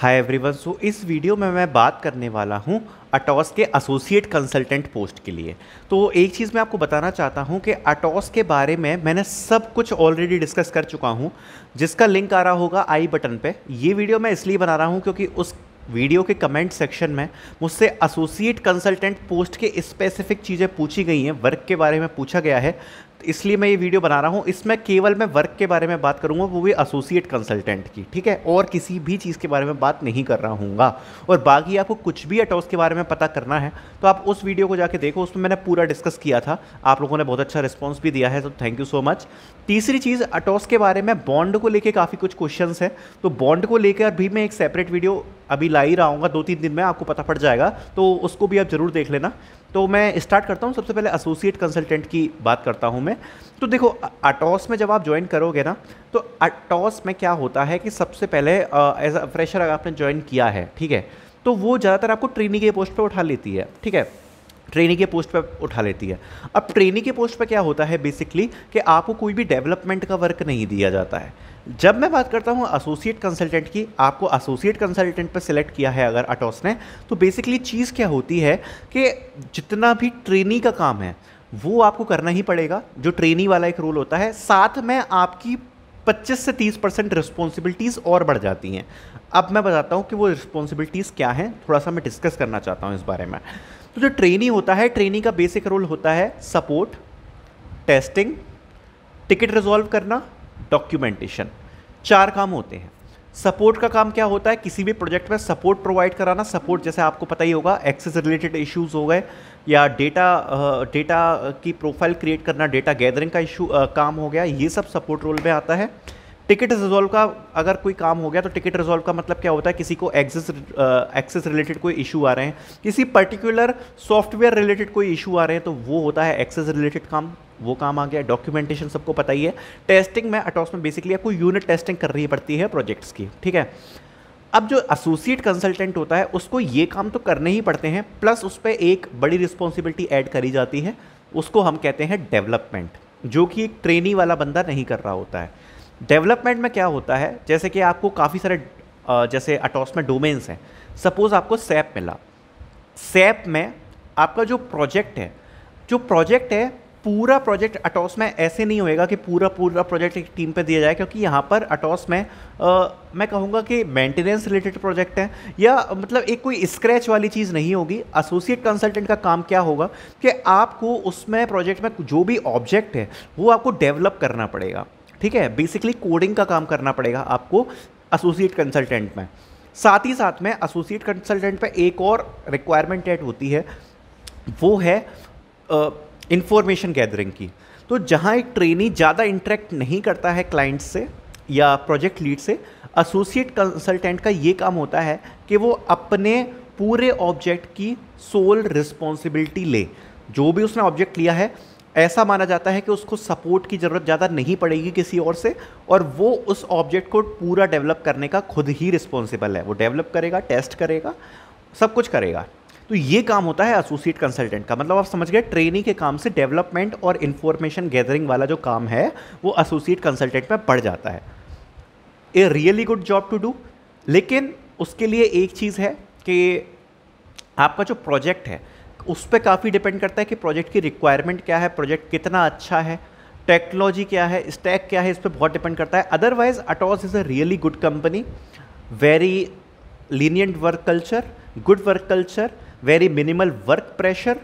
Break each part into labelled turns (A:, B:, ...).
A: hi everyone so इस video में मैं बात करने वाला हूँ अटॉस के एसोसिएट कंसल्टेंट पोस्ट के लिए तो एक चीज़ मैं आपको बताना चाहता हूँ कि अटॉस के बारे में मैंने सब कुछ ऑलरेडी डिस्कस कर चुका हूँ जिसका लिंक आ रहा होगा आई बटन पे ये वीडियो मैं इसलिए बना रहा हूँ क्योंकि उस वीडियो के कमेंट सेक्शन में मुझसे एसोसिएट कंसल्टेंट पोस्ट के स्पेसिफिक चीज़ें पूछी गई हैं वर्क के बारे में पूछा गया है तो इसलिए मैं ये वीडियो बना रहा हूँ इसमें केवल मैं वर्क के बारे में बात करूँगा वो भी एसोसिएट कंसल्टेंट की ठीक है और किसी भी चीज़ के बारे में बात नहीं कर रहा हूँ और बाकी आपको कुछ भी अटॉस के बारे में पता करना है तो आप उस वीडियो को जाके देखो उसमें मैंने पूरा डिस्कस किया था आप लोगों ने बहुत अच्छा रिस्पॉन्स भी दिया है तो थैंक यू सो मच तीसरी चीज़ अटॉस के बारे में बॉन्ड को लेकर काफ़ी कुछ क्वेश्चन हैं तो बॉन्ड को लेकर भी मैं एक सेपरेट वीडियो अभी ला ही रहा हूँ दो तीन दिन में आपको पता पड़ जाएगा तो उसको भी आप ज़रूर देख लेना तो मैं स्टार्ट करता हूँ सबसे पहले एसोसिएट कंसल्टेंट की बात करता हूँ मैं तो देखो अटॉस में जब आप ज्वाइन करोगे ना तो अटॉस में क्या होता है कि सबसे पहले एज अ फ्रेशर अगर आपने ज्वाइन किया है ठीक है तो वो ज़्यादातर आपको ट्रेनिंग के पोस्ट पर उठा लेती है ठीक है ट्रेनी के पोस्ट पर उठा लेती है अब ट्रेनी के पोस्ट पर क्या होता है बेसिकली कि आपको कोई भी डेवलपमेंट का वर्क नहीं दिया जाता है जब मैं बात करता हूँ एसोसिएट कंसल्टेंट की आपको एसोसिएट कंसल्टेंट पर सिलेक्ट किया है अगर अटोस ने तो बेसिकली चीज़ क्या होती है कि जितना भी ट्रेनी का काम है वो आपको करना ही पड़ेगा जो ट्रेनी वाला एक रोल होता है साथ में आपकी 25 से 30 परसेंट रिस्पॉन्सिबिलिटीज़ और बढ़ जाती हैं अब मैं बताता हूँ कि वो रिस्पॉन्सिबिलिटीज़ क्या हैं थोड़ा सा मैं डिस्कस करना चाहता हूँ इस बारे में तो जो ट्रेनी होता है ट्रेनी का बेसिक रोल होता है सपोर्ट टेस्टिंग टिकट रिजॉल्व करना डॉक्यूमेंटेशन चार काम होते हैं सपोर्ट का काम क्या होता है किसी भी प्रोजेक्ट में सपोर्ट प्रोवाइड कराना सपोर्ट जैसे आपको पता ही होगा एक्सेस रिलेटेड इश्यूज हो गए या डेटा डेटा की प्रोफाइल क्रिएट करना डेटा गैदरिंग का इशू काम हो गया ये सब सपोर्ट रोल में आता है टिकट रिजॉल्व का अगर कोई काम हो गया तो टिकट रिजॉल्व का मतलब क्या होता है किसी को एक्सेस एक्सेस रिलेटेड कोई इशू आ रहे हैं किसी पर्टिकुलर सॉफ्टवेयर रिलेटेड कोई इशू आ रहे हैं तो वो होता है एक्सेस रिलेटेड काम वो काम आ गया डॉक्यूमेंटेशन सबको पता ही है टेस्टिंग में अटॉस में बेसिकली आपको यूनिट टेस्टिंग करनी पड़ती है प्रोजेक्ट्स की ठीक है अब जो एसोसिएट कंसल्टेंट होता है उसको ये काम तो करने ही पड़ते हैं प्लस उस पर एक बड़ी रिस्पॉन्सिबिलिटी ऐड करी जाती है उसको हम कहते हैं डेवलपमेंट जो कि एक ट्रेनी वाला बंदा नहीं कर रहा होता है डेवलपमेंट में क्या होता है जैसे कि आपको काफ़ी सारे जैसे अटोस में डोमेन्स हैं सपोज़ आपको सैप मिला सैप में आपका जो प्रोजेक्ट है जो प्रोजेक्ट है पूरा प्रोजेक्ट अटोस में ऐसे नहीं होएगा कि पूरा पूरा प्रोजेक्ट एक टीम पे दिया जाए क्योंकि यहाँ पर अटोस में आ, मैं कहूँगा कि मेंटेनेंस रिलेटेड प्रोजेक्ट है या मतलब एक कोई स्क्रैच वाली चीज़ नहीं होगी एसोसिएट कंसल्टेंट का काम क्या होगा कि आपको उसमें प्रोजेक्ट में जो भी ऑब्जेक्ट है वो आपको डेवलप करना पड़ेगा ठीक है बेसिकली कोडिंग का काम करना पड़ेगा आपको एसोसिएट कंसल्टेंट में साथ ही साथ में एसोसिएट कंसल्टेंट पर एक और रिक्वायरमेंट एड होती है वो है इंफॉर्मेशन गैदरिंग की तो जहाँ एक ट्रेनी ज़्यादा इंटरेक्ट नहीं करता है क्लाइंट से या प्रोजेक्ट लीड से एसोसिएट कंसल्टेंट का ये काम होता है कि वो अपने पूरे ऑब्जेक्ट की सोल रिस्पॉन्सिबिलिटी ले जो भी उसने ऑब्जेक्ट लिया है ऐसा माना जाता है कि उसको सपोर्ट की ज़रूरत ज़्यादा नहीं पड़ेगी किसी और से और वो उस ऑब्जेक्ट को पूरा डेवलप करने का खुद ही रिस्पॉन्सिबल है वो डेवलप करेगा टेस्ट करेगा सब कुछ करेगा तो ये काम होता है एसोसिएट कंसल्टेंट का मतलब आप समझ गए ट्रेनिंग के काम से डेवलपमेंट और इन्फॉर्मेशन गैदरिंग वाला जो काम है वो एसोसिएट कंसल्टेंट में पड़ जाता है a really good job to do लेकिन उसके लिए एक चीज़ है कि आपका जो प्रोजेक्ट है उस पर काफ़ी डिपेंड करता है कि प्रोजेक्ट की रिक्वायरमेंट क्या है प्रोजेक्ट कितना अच्छा है टेक्नोलॉजी क्या है स्टैक क्या है इस पर बहुत डिपेंड करता है otherwise Atos is a really good company very lenient work culture good work culture very minimal work pressure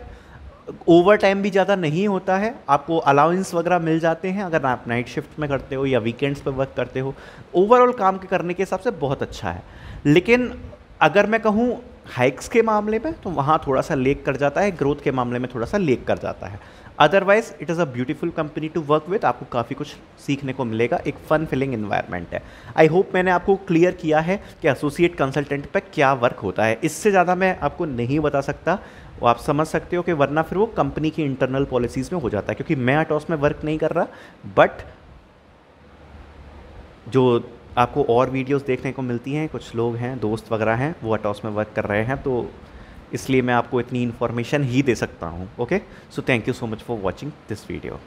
A: overtime भी ज़्यादा नहीं होता है आपको अलाउंस वगैरह मिल जाते हैं अगर आप नाइट शिफ्ट में करते हो या वीकेंड्स पर वर्क करते हो ओवरऑल काम के करने के हिसाब से बहुत अच्छा है लेकिन अगर मैं कहूँ हाइक्स के मामले में तो वहाँ थोड़ा सा लेक कर जाता है ग्रोथ के मामले में थोड़ा सा लेक कर जाता है otherwise it is a beautiful company to work with आपको काफ़ी कुछ सीखने को मिलेगा एक फ़न फिलिंग इन्वायरमेंट है आई होप मैंने आपको क्लियर किया है कि एसोसिएट कंसल्टेंट पर क्या वर्क होता है इससे ज़्यादा मैं आपको नहीं बता सकता वो आप समझ सकते हो कि वरना फिर वो कंपनी की इंटरनल पॉलिसीज़ में हो जाता है क्योंकि मैं अटॉस में वर्क नहीं कर रहा बट जो आपको और वीडियोस देखने को मिलती हैं कुछ लोग हैं दोस्त वगैरह हैं वो अटॉस में वर्क कर रहे हैं तो इसलिए मैं आपको इतनी इन्फॉर्मेशन ही दे सकता हूँ okay so thank you so much for watching this video